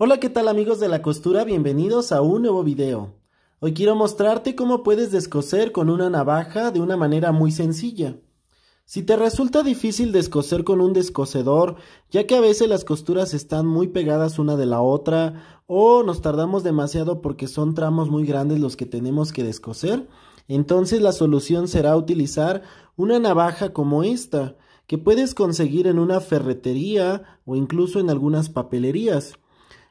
Hola qué tal amigos de la costura, bienvenidos a un nuevo video. Hoy quiero mostrarte cómo puedes descoser con una navaja de una manera muy sencilla. Si te resulta difícil descoser con un descosedor, ya que a veces las costuras están muy pegadas una de la otra o nos tardamos demasiado porque son tramos muy grandes los que tenemos que descoser, entonces la solución será utilizar una navaja como esta, que puedes conseguir en una ferretería o incluso en algunas papelerías.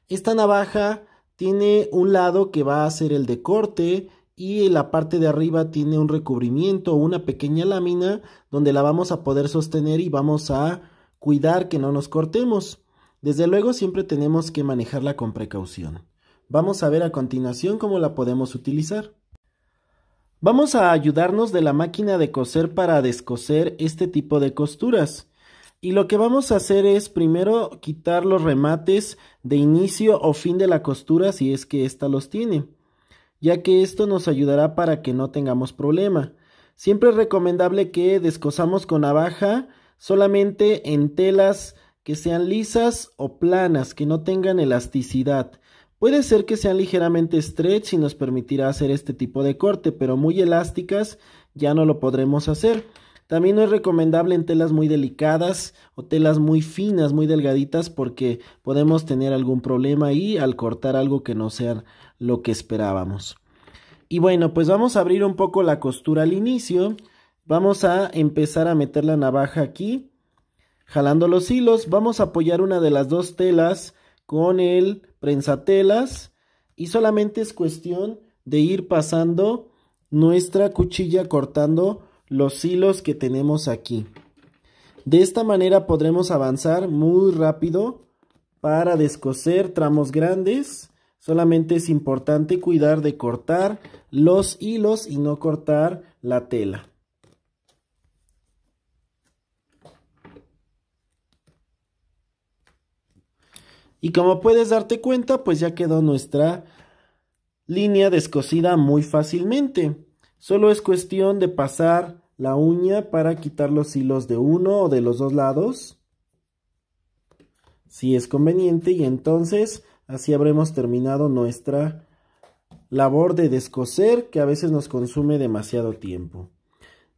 Esta navaja tiene un lado que va a ser el de corte y la parte de arriba tiene un recubrimiento o una pequeña lámina donde la vamos a poder sostener y vamos a cuidar que no nos cortemos. Desde luego siempre tenemos que manejarla con precaución. Vamos a ver a continuación cómo la podemos utilizar. Vamos a ayudarnos de la máquina de coser para descoser este tipo de costuras. Y lo que vamos a hacer es primero quitar los remates de inicio o fin de la costura si es que ésta los tiene, ya que esto nos ayudará para que no tengamos problema. Siempre es recomendable que descosamos con navaja solamente en telas que sean lisas o planas, que no tengan elasticidad. Puede ser que sean ligeramente stretch y nos permitirá hacer este tipo de corte, pero muy elásticas ya no lo podremos hacer. También no es recomendable en telas muy delicadas o telas muy finas, muy delgaditas, porque podemos tener algún problema ahí al cortar algo que no sea lo que esperábamos. Y bueno, pues vamos a abrir un poco la costura al inicio. Vamos a empezar a meter la navaja aquí, jalando los hilos. Vamos a apoyar una de las dos telas con el prensatelas y solamente es cuestión de ir pasando nuestra cuchilla cortando los hilos que tenemos aquí. De esta manera podremos avanzar muy rápido para descoser tramos grandes. Solamente es importante cuidar de cortar los hilos y no cortar la tela. Y como puedes darte cuenta, pues ya quedó nuestra línea descosida muy fácilmente. Solo es cuestión de pasar la uña para quitar los hilos de uno o de los dos lados. Si es conveniente y entonces así habremos terminado nuestra labor de descoser que a veces nos consume demasiado tiempo.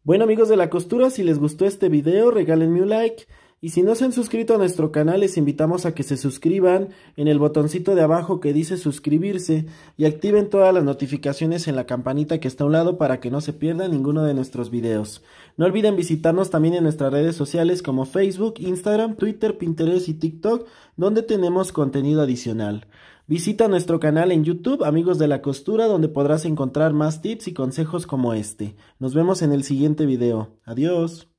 Bueno amigos de la costura, si les gustó este video regálenme un like. Y si no se han suscrito a nuestro canal, les invitamos a que se suscriban en el botoncito de abajo que dice suscribirse y activen todas las notificaciones en la campanita que está a un lado para que no se pierda ninguno de nuestros videos. No olviden visitarnos también en nuestras redes sociales como Facebook, Instagram, Twitter, Pinterest y TikTok, donde tenemos contenido adicional. Visita nuestro canal en YouTube, Amigos de la Costura, donde podrás encontrar más tips y consejos como este. Nos vemos en el siguiente video. Adiós.